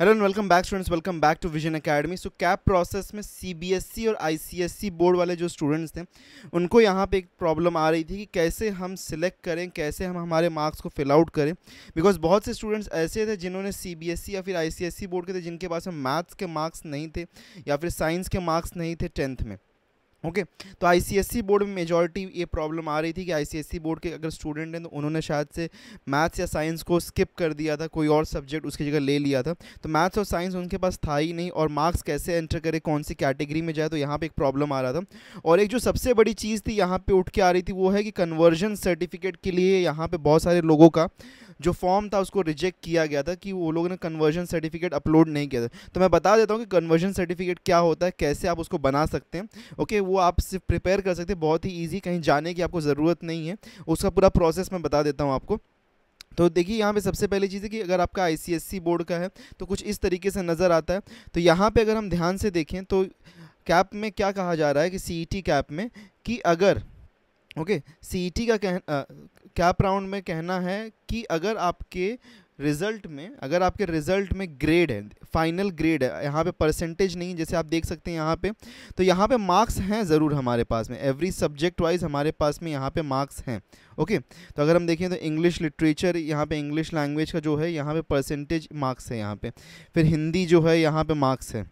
hello and welcome back students welcome back to Vision Academy so CAP process में CBSE e और ICSE board e वाले जो students थे उनको यहाँ पे एक प्रॉब्लम आ रही थी कि कैसे हम सिलेक्ट करें कैसे हम हमारे मार्क्स को फिल आउट करें बिकॉज बहुत से स्टूडेंट्स ऐसे थे जिन्होंने सीबीएसई e या फिर आईसीएसई बोर्ड के थे जिनके पास मैथ्स के मार्क्स नहीं थे या फिर साइंस के मार्क्स नहीं थे टेंथ में ओके okay, तो आईसीएससी बोर्ड में मेजॉरिटी ये प्रॉब्लम आ रही थी कि आईसीएससी बोर्ड के अगर स्टूडेंट हैं तो उन्होंने शायद से मैथ्स या साइंस को स्किप कर दिया था कोई और सब्जेक्ट उसकी जगह ले लिया था तो मैथ्स और साइंस उनके पास था ही नहीं और मार्क्स कैसे एंटर करे कौन सी कैटेगरी में जाए तो यहाँ पर एक प्रॉब्लम आ रहा था और एक जो सबसे बड़ी चीज़ थी यहाँ पर उठ के आ रही थी वो है कि कन्वर्जन सर्टिफिकेट के लिए यहाँ पर बहुत सारे लोगों का जो फॉर्म था उसको रिजेक्ट किया गया था कि वो लोगों ने कन्वर्जन सर्टिफिकेट अपलोड नहीं किया था तो मैं बता देता हूँ कि कन्वर्जन सर्टिफिकेट क्या होता है कैसे आप उसको बना सकते हैं ओके वो आप सिर्फ प्रिपेयर कर सकते हैं बहुत ही ईजी कहीं जाने की आपको ज़रूरत नहीं है उसका पूरा प्रोसेस मैं बता देता हूँ आपको तो देखिए यहाँ पे सबसे पहली चीज़ है कि अगर आपका आई बोर्ड का है तो कुछ इस तरीके से नज़र आता है तो यहाँ पे अगर हम ध्यान से देखें तो कैप में क्या कहा जा रहा है कि सी कैप e में कि अगर ओके सी e का कह कैप राउंड में कहना है कि अगर आपके रिजल्ट में अगर आपके रिजल्ट में ग्रेड है फाइनल ग्रेड है यहाँ पे परसेंटेज नहीं जैसे आप देख सकते हैं यहाँ पे तो यहाँ पे मार्क्स हैं ज़रूर हमारे पास में एवरी सब्जेक्ट वाइज हमारे पास में यहाँ पे मार्क्स हैं ओके तो अगर हम देखें तो इंग्लिश लिटरेचर यहाँ पे इंग्लिश लैंग्वेज का जो है यहाँ पे परसेंटेज मार्क्स है यहाँ पे फिर हिंदी जो है यहाँ पे मार्क्स है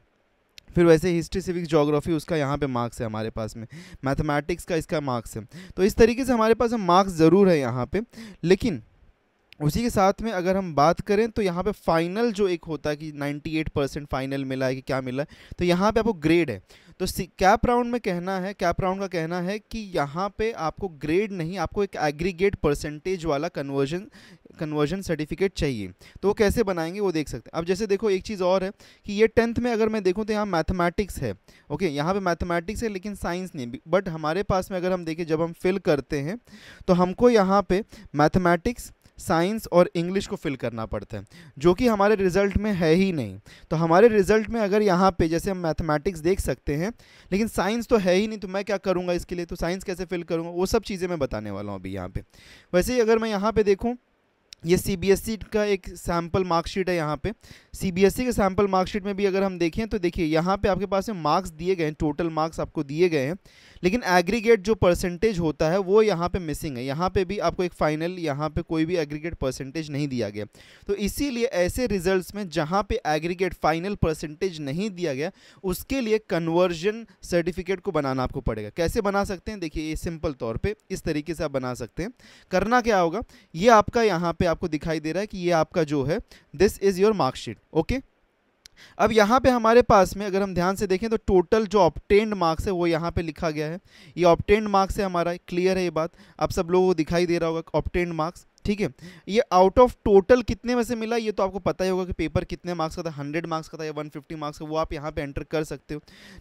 फिर वैसे हिस्ट्री सिविक्स जोग्राफी उसका यहाँ पे मार्क्स है हमारे पास में मैथमेटिक्स का इसका मार्क्स है तो इस तरीके से हमारे पास मार्क्स ज़रूर है यहाँ पे लेकिन उसी के साथ में अगर हम बात करें तो यहाँ पे फाइनल जो एक होता है कि 98 परसेंट फाइनल मिला है कि क्या मिला है तो यहाँ पे आपको ग्रेड है तो कैप राउंड में कहना है कैप राउंड का कहना है कि यहाँ पे आपको ग्रेड नहीं आपको एक एग्रीगेट परसेंटेज वाला कन्वर्जन कन्वर्जन सर्टिफिकेट चाहिए तो वो कैसे बनाएंगे वो देख सकते हैं अब जैसे देखो एक चीज़ और है कि ये टेंथ में अगर मैं देखूँ तो यहाँ मैथमेटिक्स है ओके यहाँ पे मैथमेटिक्स है लेकिन साइंस नहीं बट हमारे पास में अगर हम देखें जब हम फिल करते हैं तो हमको यहाँ पे मैथमेटिक्स साइंस और इंग्लिश को फिल करना पड़ता है जो कि हमारे रिज़ल्ट में है ही नहीं तो हमारे रिज़ल्ट में अगर यहाँ पे जैसे हम मैथमेटिक्स देख सकते हैं लेकिन साइंस तो है ही नहीं तो मैं क्या करूँगा इसके लिए तो साइंस कैसे फिल करूँगा वो सब चीज़ें मैं बताने वाला हूँ अभी यहाँ पर वैसे ही अगर मैं यहाँ पर देखूँ ये सी बी एस सी का एक सैम्पल मार्कशीट है यहाँ पे सी बी एस सी के सैम्पल मार्कशीट में भी अगर हम देखें तो देखिए यहाँ पे आपके पास में मार्क्स दिए गए हैं टोटल मार्क्स आपको दिए गए हैं लेकिन एग्रीगेट जो परसेंटेज होता है वो यहाँ पे मिसिंग है यहाँ पे भी आपको एक फाइनल यहाँ पे कोई भी एग्रीगेट परसेंटेज नहीं दिया गया तो इसीलिए ऐसे रिजल्ट्स में जहाँ पे एग्रीगेट फाइनल परसेंटेज नहीं दिया गया उसके लिए कन्वर्जन सर्टिफिकेट को बनाना आपको पड़ेगा कैसे बना सकते हैं देखिए ये सिंपल तौर पर इस तरीके से आप बना सकते हैं करना क्या होगा ये आपका यहाँ पर आपको दिखाई दे रहा है कि ये आपका जो है this is your marksheet okay अब यहाँ पे हमारे पास में अगर हम ध्यान से देखें तो टोटल जो ऑप्टेंड मार्क्स है वो यहाँ पे लिखा गया है ये ऑप्टेंड मार्क्स है हमारा क्लियर है ये बात आप सब लोगों को दिखाई दे रहा होगा ऑप्टेंड मार्क्स ठीक है ये आउट ऑफ टोटल कितने में से मिला ये तो आपको पता ही होगा कि पेपर कितने मार्क्स का था हंड्रेड मार्क्स का था या वन मार्क्स का वो आप यहाँ पर एंटर कर सकते हो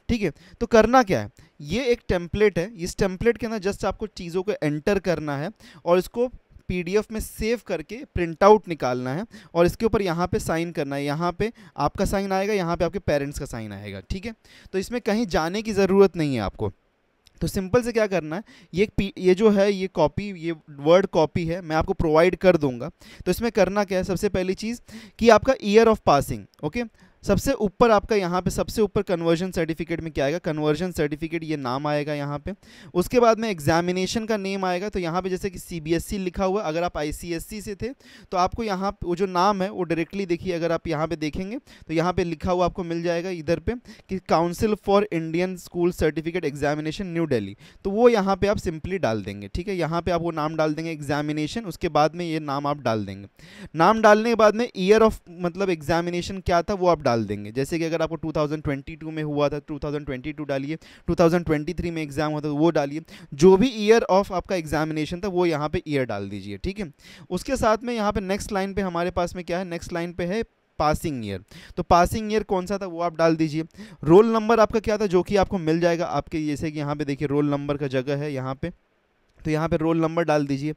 ठीक है तो करना क्या है ये एक टेम्पलेट है इस टेम्पलेट के अंदर जस्ट आपको चीज़ों को एंटर करना है और इसको पीडीएफ में सेव करके प्रिंट आउट निकालना है और इसके ऊपर यहाँ पे साइन करना है यहाँ पे आपका साइन आएगा यहाँ पे आपके पेरेंट्स का साइन आएगा ठीक है तो इसमें कहीं जाने की ज़रूरत नहीं है आपको तो सिंपल से क्या करना है ये पी, ये जो है ये कॉपी ये वर्ड कॉपी है मैं आपको प्रोवाइड कर दूंगा तो इसमें करना क्या है सबसे पहली चीज़ कि आपका ईयर ऑफ पासिंग ओके सबसे ऊपर आपका यहाँ पे सबसे ऊपर कन्वर्जन सर्टिफिकेट में क्या आएगा कन्वर्जन सर्टिफिकेट ये नाम आएगा यहाँ पे उसके बाद में एग्जामिनेशन का नेम आएगा तो यहाँ पे जैसे कि सीबीएसई e लिखा हुआ अगर आप आईसीएसई e से थे तो आपको यहाँ वो जो नाम है वो डायरेक्टली देखिए अगर आप यहाँ पे देखेंगे तो यहाँ पे लिखा हुआ आपको मिल जाएगा इधर पे कि council for Indian school certificate examination New Delhi तो वो यहाँ पे आप सिंपली डाल देंगे ठीक है यहाँ पे आप वो नाम डाल देंगे एग्जामिनेशन उसके बाद में ये नाम आप डाल देंगे नाम डालने के बाद में ईयर ऑफ मतलब एग्जामिनेशन क्या था वो आप डाल डाल देंगे जैसे कि अगर आपको 2022 में हुआ था 2022 डालिए 2023 में एग्ज़ाम हुआ था तो वो डालिए जो भी ईयर ऑफ आपका एग्जामिनेशन था वो यहाँ पे ईयर डाल दीजिए ठीक है उसके साथ में यहाँ पे नेक्स्ट लाइन पे हमारे पास में क्या है नेक्स्ट लाइन पे है पासिंग ईयर तो पासिंग ईयर कौन सा था वो आप डाल दीजिए रोल नंबर आपका क्या था जो कि आपको मिल जाएगा आपके जैसे कि यहाँ पे देखिए रोल नंबर का जगह है यहाँ पे तो यहाँ पे रोल नंबर डाल दीजिए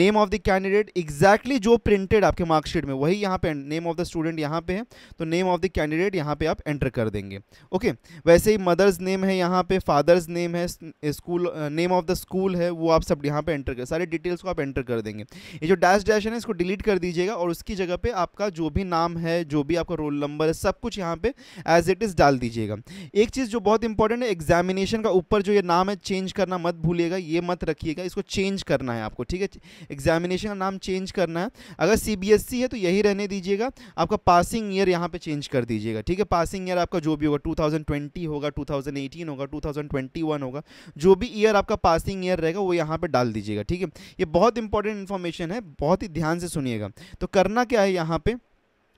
name of the candidate exactly जो प्रिंटेड आपके मार्कशीट में वही यहाँ पे नेम ऑफ द स्टूडेंट यहाँ पे है तो नेम ऑफ द कैंडिडेट यहाँ पे आप एंटर कर देंगे ओके वैसे ही मदर्स नेम है यहाँ पे फादर्स नेम है school name of the school है वो आप सब यहाँ पे एंटर कर सारे डिटेल्स को आप एंटर कर देंगे ये जो डैश डैश है ना इसको डिलीट कर दीजिएगा और उसकी जगह पर आपका जो भी नाम है जो भी आपका रोल नंबर है सब कुछ यहाँ पे एज इट इज़ डाल दीजिएगा एक चीज़ जो बहुत इंपॉर्टेंट है एग्जामिनेशन का ऊपर जो ये नाम है चेंज करना मत भूलिएगा ये मत रखिएगा है इसको चेंज करना है आपको ठीक है एग्जामिनेशन का नाम चेंज करना है अगर सी e है तो यही रहने दीजिएगा आपका पासिंग ईयर यहाँ पे चेंज कर दीजिएगा ठीक है पासिंग ईयर आपका जो भी होगा 2020 होगा 2018 होगा 2021 होगा जो भी ईयर आपका पासिंग ईयर रहेगा वो यहाँ पर डाल दीजिएगा ठीक है ये बहुत इंपॉर्टेंट इन्फॉर्मेशन है बहुत ही ध्यान से सुनिएगा तो करना क्या है यहाँ पर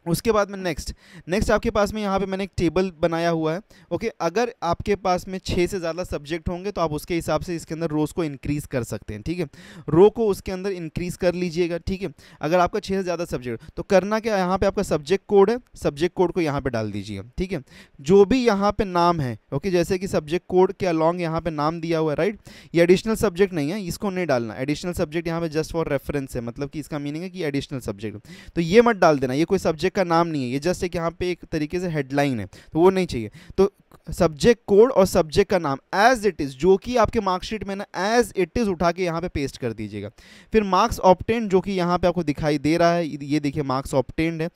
उसके बाद में नेक्स्ट नेक्स्ट आपके पास में यहाँ पे मैंने एक टेबल बनाया हुआ है ओके अगर आपके पास में छः से ज़्यादा सब्जेक्ट होंगे तो आप उसके हिसाब से इसके अंदर रोज़ को इंक्रीज़ कर सकते हैं ठीक है रो को उसके अंदर इंक्रीज़ कर लीजिएगा ठीक है अगर आपका छः से ज़्यादा सब्जेक्ट तो करना क्या यहाँ पर आपका सब्जेक्ट कोड है सब्जेक्ट कोड को यहाँ पर डाल दीजिए ठीक है जो भी यहाँ पर नाम है ओके जैसे कि सब्जेक्ट कोड के अलॉन्ग यहाँ पर नाम दिया हुआ है राइट ये एडिशनल सब्जेक्ट नहीं है इसको नहीं डालना एडिशनल सब्जेक्ट यहाँ पर जस्ट फॉर रेफरेंस है मतलब कि इसका मीनिंग है कि एडिशनल सब्जेक्ट तो ये मत डाल देना ये कोई सब्जेक्ट सब्जेक्ट का नाम नहीं है ये जस्ट एक यहाँ पे एक तरीके से हेडलाइन है तो वो नहीं चाहिए तो सब्जेक्ट कोड और सब्जेक्ट का नाम एज इट इज़ जो कि आपके मार्कशीट में ना एज इट इज़ उठा के यहाँ पे पेस्ट कर दीजिएगा फिर मार्क्स ऑप्टेंड जो कि यहाँ पे आपको दिखाई दे रहा है ये देखिए मार्क्स ऑप्टेंड है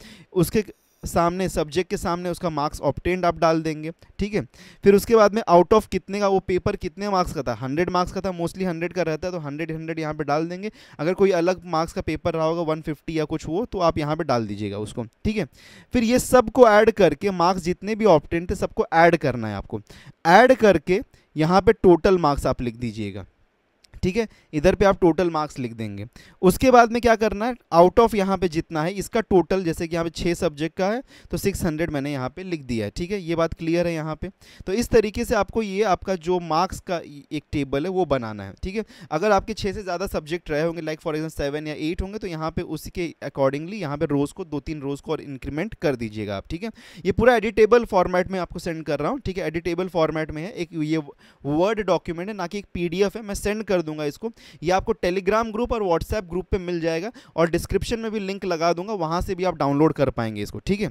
उसके सामने सब्जेक्ट के सामने उसका मार्क्स ऑप्टेंड आप डाल देंगे ठीक है फिर उसके बाद में आउट ऑफ कितने का वो पेपर कितने मार्क्स का था हंड्रेड मार्क्स का था मोस्टली हंड्रेड का रहता है तो हंड्रेड हंड्रेड यहाँ पे डाल देंगे अगर कोई अलग मार्क्स का पेपर रहा होगा वन फिफ्टी या कुछ हो तो आप यहाँ पे डाल दीजिएगा उसको ठीक है फिर ये सब को ऐड करके मार्क्स जितने भी ऑप्टेंट थे सबको ऐड करना है आपको ऐड करके यहाँ पे टोटल मार्क्स आप लिख दीजिएगा ठीक है इधर पे आप टोटल मार्क्स लिख देंगे उसके बाद में क्या करना है आउट ऑफ यहाँ पे जितना है इसका टोटल जैसे कि यहाँ पे छः सब्जेक्ट का है तो सिक्स हंड्रेड मैंने यहाँ पे लिख दिया है ठीक है ये बात क्लियर है यहाँ पे तो इस तरीके से आपको ये आपका जो मार्क्स का एक टेबल है वो बनाना है ठीक है अगर आपके छः से ज़्यादा सब्जेक्ट रहे होंगे लाइक फॉर एग्जाम्पल सेवन या एट होंगे तो यहाँ पे उसके अकॉर्डिंगली यहाँ पे रोज़ को दो तीन रोज़ को और इंक्रीमेंट कर दीजिएगा आप ठीक है ये पूरा एडिटेबल फॉर्मेट में आपको सेंड कर रहा हूँ ठीक है एडिटेबल फॉर्मेट में है एक ये वर्ड डॉक्यूमेंट है ना कि एक पी है मैं सेंड कर दूँगा दूंगा इसको ये आपको टेलीग्राम ग्रुप और व्हाट्सएप ग्रुप पे मिल जाएगा और डिस्क्रिप्शन में भी लिंक लगा दूंगा वहां से भी आप डाउनलोड कर पाएंगे इसको ठीक है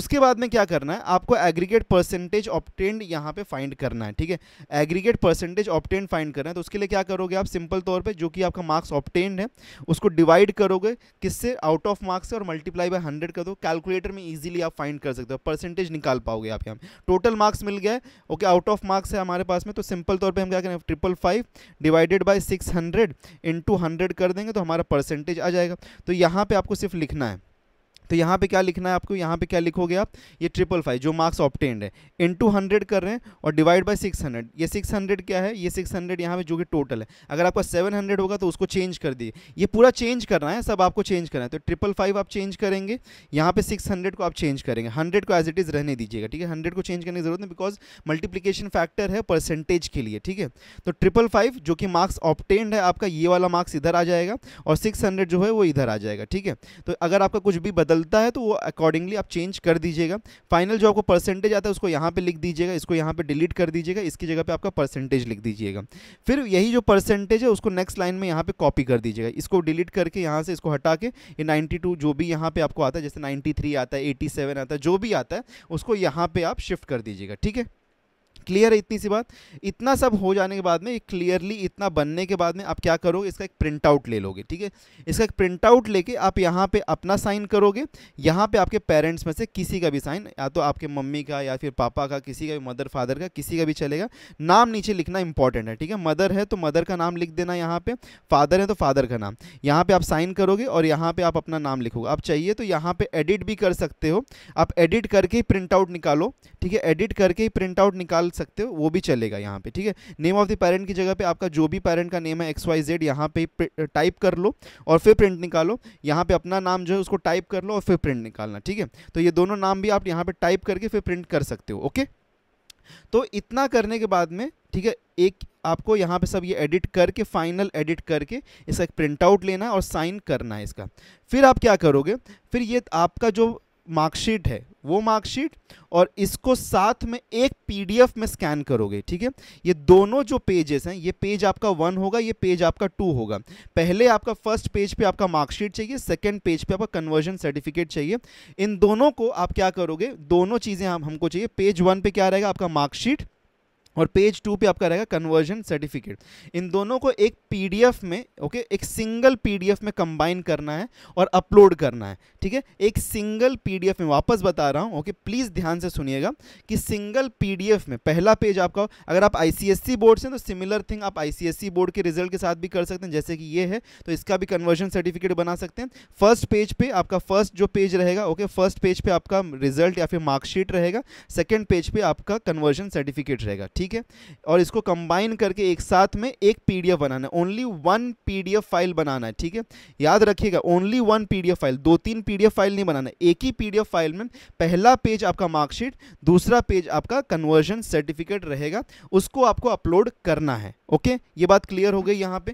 उसके बाद में क्या करना है आपको एग्रीगेट परसेंटेज ऑप्टेंड यहाँ पे फाइंड करना है ठीक है एग्रीगेट परसेंटेज ऑप्टेंड फाइंड करना है तो उसके लिए क्या करोगे आप सिंपल तौर पर जो कि आपका मार्क्स ऑप्टेंड है उसको डिवाइड करोगे किससे आउट ऑफ मार्क्स से और मल्टीप्लाई बाय हंड्रेड कर दो कैलकुलेटर में ईजिली आप फाइंड कर सकते हो परसेंटेज निकाल पाओगे आप यहाँ टोटल मार्क्स मिल गया ओके आउट ऑफ मार्क्स है हमारे पास में तो सिंपल तौर पर हम क्या करें triple five divided by by six hundred into hundred कर देंगे तो हमारा परसेंटेज आ जाएगा तो यहाँ पे आपको सिर्फ लिखना है तो यहाँ पे क्या लिखना है आपको यहाँ पे क्या लिखोगे आप ये ट्रिपल फाइव जो मार्क्स ऑप्टेंड है इन टू हंड्रेड कर रहे हैं और डिवाइड बाई सिक्स हंड्रेड ये सिक्स हंड्रेड क्या है ये सिक्स हंड्रेड यहाँ पे जो कि टोटल है अगर आपका सेवन हंड्रेड होगा तो उसको चेंज कर दिए ये पूरा चेंज करना है सब आपको चेंज करना है तो ट्रिपल फाइव आप चेंज करेंगे यहाँ पे सिक्स हंड्रेड को आप चेंज करेंगे हंड्रेड को एज इट इज़ रहने दीजिएगा ठीक है हंड्रेड को चेंज करने की जरूरत नहीं बिकॉज मल्टीप्लीकेशन फैक्टर है परसेंटेज के लिए ठीक है तो ट्रिपल फाइव जो कि मार्क्स ऑप्टेंड है आपका ये वाला मार्क्स इधर आ जाएगा और सिक्स हंड्रेड जो है वो इधर आ जाएगा ठीक है तो अगर आपका कुछ भी बदल चलता है तो वो अकॉर्डिंगली आप चेंज कर दीजिएगा फाइनल जो आपको परसेंटेज आता है उसको यहाँ पे लिख दीजिएगा इसको यहाँ पे डिलीट कर दीजिएगा इसकी जगह पे आपका परसेंटेज लिख दीजिएगा फिर यही जो परसेंटेज है उसको नेक्स्ट लाइन में यहाँ पे कॉपी कर दीजिएगा इसको डिलीट करके यहाँ से इसको हटा के ये नाइन्टी जो भी यहाँ पर आपको आता है जैसे नाइन्टी आता है एटी आता है जो भी आता है उसको यहाँ पर आप शिफ्ट कर दीजिएगा ठीक है क्लियर है इतनी सी बात इतना सब हो जाने के बाद में क्लियरली इतना बनने के बाद में आप क्या करोगे इसका एक प्रिंट आउट ले लोगे ठीक है इसका एक प्रिंट आउट लेके आप यहाँ पे अपना साइन करोगे यहाँ पे आपके पेरेंट्स में से किसी का भी साइन या तो आपके मम्मी का या फिर पापा का किसी का भी मदर फादर का किसी का भी चलेगा नाम नीचे लिखना इंपॉर्टेंट है ठीक है मदर है तो मदर का नाम लिख देना यहाँ पर फादर है तो फादर का नाम यहाँ पर आप साइन करोगे और यहाँ पर आप अपना नाम लिखोगे आप चाहिए तो यहाँ पर एडिट भी कर सकते हो आप एडिट करके ही प्रिंट आउट निकालो ठीक है एडिट करके ही प्रिंट आउट निकाल सकते हो वो भी चलेगा यहाँ पे ठीक है नेम ऑफ द पेरेंट की जगह पे आपका जो भी पेरेंट का नेम है एक्स वाई जेड यहाँ पे टाइप कर लो और फिर प्रिंट निकालो यहाँ पे अपना नाम जो है उसको टाइप कर लो और फिर प्रिंट निकालना ठीक है तो ये दोनों नाम भी आप यहाँ पर टाइप करके फिर प्रिंट कर सकते हो ओके तो इतना करने के बाद में ठीक है एक आपको यहाँ पे सब ये एडिट करके फाइनल एडिट करके इसका एक प्रिंट आउट लेना है और साइन करना है इसका फिर आप क्या करोगे फिर ये आपका जो मार्कशीट है वो मार्कशीट और इसको साथ में एक पीडीएफ में स्कैन करोगे ठीक है ये दोनों जो पेजेस हैं ये पेज आपका वन होगा ये पेज आपका टू होगा पहले आपका फर्स्ट पेज पे आपका मार्कशीट चाहिए सेकंड पेज पे आपका कन्वर्जन सर्टिफिकेट चाहिए इन दोनों को आप क्या करोगे दोनों चीज़ें हम हमको चाहिए पेज वन पे क्या रहेगा आपका मार्कशीट और पेज टू पे आपका रहेगा कन्वर्जन सर्टिफिकेट इन दोनों को एक पीडीएफ में ओके एक सिंगल पीडीएफ में कंबाइन करना है और अपलोड करना है ठीक है एक सिंगल पीडीएफ में वापस बता रहा हूँ ओके प्लीज़ ध्यान से सुनिएगा कि सिंगल पीडीएफ में पहला पेज आपका अगर आप आईसीएससी बोर्ड से तो सिमिलर थिंग आप आईसीएससी बोर्ड के रिजल्ट के साथ भी कर सकते हैं जैसे कि ये है तो इसका भी कन्वर्जन सर्टिफिकेट बना सकते हैं फर्स्ट पेज पे आपका फर्स्ट जो पेज रहेगा ओके फर्स्ट पेज पर आपका रिजल्ट या फिर मार्कशीट रहेगा सेकेंड पेज पर आपका कन्वर्जन सर्टिफिकेट रहेगा ठीक ठीक है और इसको कंबाइन करके एक साथ में एक पीडीएफ बनाना है ओनली वन पीडीएफ फाइल बनाना है ठीक है याद रखिएगा ओनली वन पीडीएफ फाइल दो तीन पीडीएफ फाइल नहीं बनाना एक ही पीडीएफ फाइल में पहला पेज आपका मार्कशीट दूसरा पेज आपका कन्वर्जन सर्टिफिकेट रहेगा उसको आपको अपलोड करना है ओके ये बात क्लियर हो गई यहाँ पर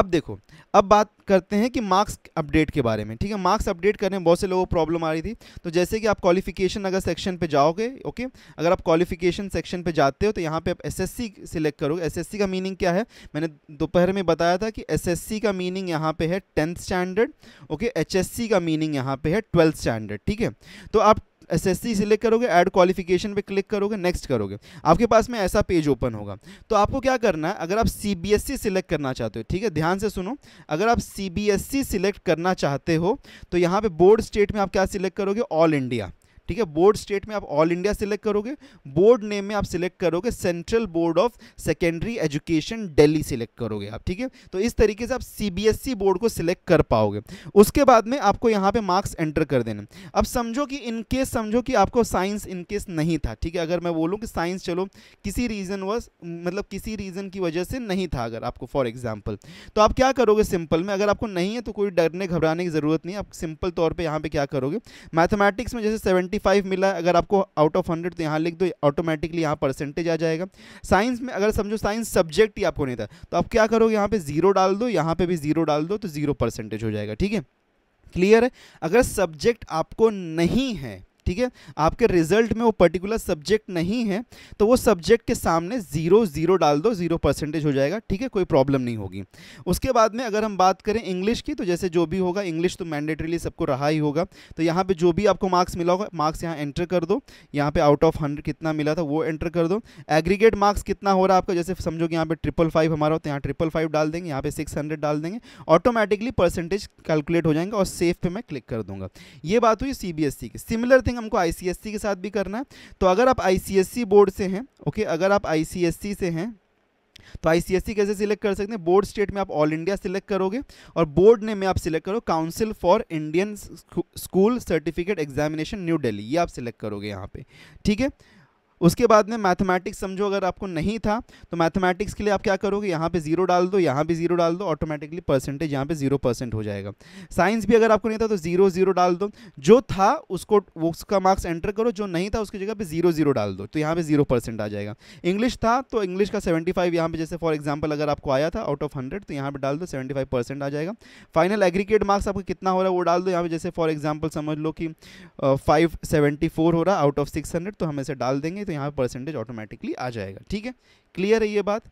अब देखो अब बात करते हैं कि मार्क्स अपडेट के बारे में ठीक है मार्क्स अपडेट करने में बहुत से लोगों को प्रॉब्लम आ रही थी तो जैसे कि आप क्वालिफिकेशन अगर सेक्शन पे जाओगे ओके अगर आप क्वालिफिकेशन सेक्शन पे जाते हो तो यहाँ पे आप एसएससी सिलेक्ट करोगे एसएससी का मीनिंग क्या है मैंने दोपहर में बताया था कि एस का मीनिंग यहाँ पे है टेंथ स्टैंडर्ड ओके एच का मीनिंग यहाँ पे है ट्वेल्थ स्टैंडर्ड ठीक है तो आप एसएससी सिलेक्ट करोगे ऐड क्वालिफिकेशन पे क्लिक करोगे नेक्स्ट करोगे आपके पास में ऐसा पेज ओपन होगा तो आपको क्या करना है अगर आप सीबीएसई सिलेक्ट e करना चाहते हो ठीक है ध्यान से सुनो अगर आप सीबीएसई सिलेक्ट e करना चाहते हो तो यहाँ पे बोर्ड स्टेट में आप क्या सिलेक्ट करोगे ऑल इंडिया ठीक है बोर्ड स्टेट में आप ऑल इंडिया सिलेक्ट करोगे बोर्ड नेम में आप सिलेक्ट करोगे central board of secondary education Delhi select करोगे आप ठीक है तो इस तरीके से आप सीबीएसई बोर्ड e को सिलेक्ट कर पाओगे उसके बाद में आपको यहां पे मार्क्स एंटर कर देने अब समझो कि इनकेस समझो कि आपको साइंस इनकेस नहीं था ठीक है अगर मैं बोलूँ कि साइंस चलो किसी रीज़न वॉज मतलब किसी रीज़न की वजह से नहीं था अगर आपको फॉर एग्जाम्पल तो आप क्या करोगे सिंपल में अगर आपको नहीं है तो कोई डरने घबराने की ज़रूरत नहीं आप सिंपल तौर पर यहाँ पर क्या करोगे मैथमेटिक्स में जैसे सेवेंटी फाइव मिला अगर आपको आउट ऑफ हंड्रेड तो यहाँ लिख दो ऑटोमेटिकली यहाँ परसेंटेज आ जाएगा साइंस में अगर समझो साइंस सब्जेक्ट ही आपको नहीं था तो आप क्या करोगे यहाँ पे जीरो डाल दो यहाँ पे भी जीरो डाल दो तो जीरो परसेंटेज हो जाएगा ठीक है क्लियर है अगर सब्जेक्ट आपको नहीं है ठीक है आपके रिजल्ट में वो पर्टिकुलर सब्जेक्ट नहीं है तो वो सब्जेक्ट के सामने ज़ीरो ज़ीरो डाल दो ज़ीरो परसेंटेज हो जाएगा ठीक है कोई प्रॉब्लम नहीं होगी उसके बाद में अगर हम बात करें इंग्लिश की तो जैसे जो भी होगा इंग्लिश तो मैंडेटरीली सबको रहा ही होगा तो यहाँ पर जो भी आपको मार्क्स मिला होगा मार्क्स यहाँ एंटर कर दो यहाँ पर आउट ऑफ हंड्रेड कितना मिला था वो एंटर कर दो एग्रीगेट मार्क्स कितना हो रहा है आपका जैसे समझो कि यहाँ पर ट्रिपल फाइव हमारा होता तो है यहाँ ट्रिपल फाइव डाल देंगे यहाँ पे सिक्स हंड्रेड डाल देंगे ऑटोमेटिकली परसेंटेज कैलकुलेट हो जाएंगे और सेफ पे मैं क्लिक कर दूंगा ये बात हुई सीबीएसई e की सिमिलर थिंग ट्रेनिंग हमको आई के साथ भी करना है तो अगर आप आई बोर्ड से हैं ओके अगर आप आई से हैं तो आईसीएससी कैसे सिलेक्ट कर सकते हैं बोर्ड स्टेट में आप ऑल इंडिया सिलेक्ट करोगे और बोर्ड ने में आप सिलेक्ट करो council for Indian school certificate examination New Delhi ये आप सिलेक्ट करोगे यहाँ पे ठीक है उसके बाद में मैथमेटिक्स समझो अगर आपको नहीं था तो मैथमेटिक्स के लिए आप क्या करोगे यहाँ पे जीरो डाल दो यहाँ पे जीरो डाल दो ऑटोमेटिकली परसेंटेज यहाँ पे जीरो परसेंट हो जाएगा साइंस भी अगर आपको नहीं था तो जीरो जीरो डाल दो जो था उसको उसका मार्क्स एंटर करो जो नहीं था उसकी जगह पे जीरो जीरो डाल दो तो यहाँ पे जीरो परसेंट आ जाएगा इंग्लिश था तो इंग्लिश का सेवेंटी फाइव यहाँ जैसे फॉर एग्जाम्पल अगर आपको आया था आउट ऑफ हंड्रेड तो यहाँ पर डाल दो सेवेंटी फाइव परसेंट आ जाएगा फाइनल एग्रीकेट मार्क्स आपका कितना हो रहा है वो डाल दो यहाँ पर जैसे फॉर एग्जाम्पल समझ लो कि फाइव सेवेंटी फोर हो रहा आउट ऑफ सिक्स हंड्रेड तो हम इसे डाल देंगे तो यहाँ पर परसेंटेज ऑटोमेटिकली आ जाएगा ठीक है क्लियर है ये बात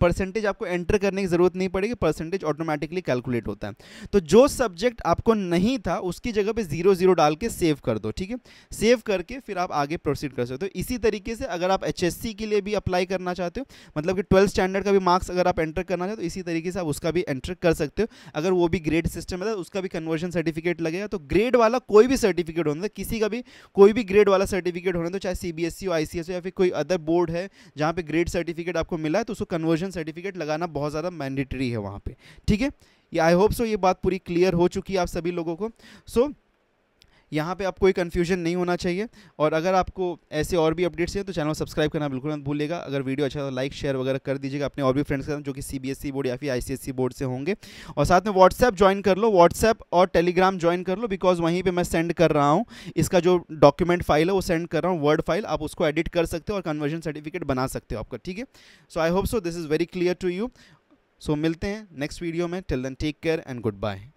परसेंटेज आपको एंटर करने की ज़रूरत नहीं पड़ेगी परसेंटेज ऑटोमेटिकली कैलकुलेट होता है तो जो सब्जेक्ट आपको नहीं था उसकी जगह पे ज़ीरो ज़ीरो डाल के सेव कर दो ठीक है सेव करके फिर आप आगे प्रोसीड कर सकते हो इसी तरीके से अगर आप एच के लिए भी अप्लाई करना चाहते हो मतलब कि ट्वेल्थ स्टैंडर्ड का भी मार्क्स अगर आप एंटर करना चाहते हो तो इसी तरीके से आप उसका भी एंटर कर सकते हो अगर वो भी ग्रेड सिस्टम है तो उसका भी कन्वर्जन सर्टिफिकेट लगेगा तो ग्रेड वाला कोई भी सर्टिफिकेट होना था किसी का भी कोई भी ग्रेड वाला सर्टिफिकेट होना तो चाहे सी e हो आई e या फिर कोई अदर बोर्ड है जहाँ पे ग्रेड सर्टिफिकेट आपको मिला है तो उसको कन्वर्जन ग्रेजुएशन सर्टिफिकेट लगाना बहुत ज़्यादा मैंडेटरी है वहाँ पे ठीक है ये आई होप सो ये बात पूरी क्लियर हो चुकी है आप सभी लोगों को सो so, यहाँ पे आपको कोई कन्फ्यूजन नहीं होना चाहिए और अगर आपको ऐसे और भी अपडेट्स हैं तो चैनल सब्सक्राइब करना बिल्कुल मत भूलिएगा अगर वीडियो अच्छा तो लाइक शेयर वगैरह कर दीजिएगा अपने और भी फ्रेंड्स के साथ जो कि सी बोर्ड e या फिर आई बोर्ड e से होंगे और साथ में व्हाट्सएप ज्वाइन कर लो व्हाट्सएप और टेलीग्राम ज्वाइन कर लो बिकॉज वहीं पर मैं सेंड कर रहा हूँ इसका जो डॉक्यूमेंट फाइल है वो सेंड कर रहा हूँ वर्ड फाइल आप उसको एडिट कर सकते हो और कन्वर्जन सर्टिफिकेट बना सकते हो आपका ठीक है so I hope so this is very clear to you so मिलते हैं नेक्स्ट वीडियो में till then take care and good bye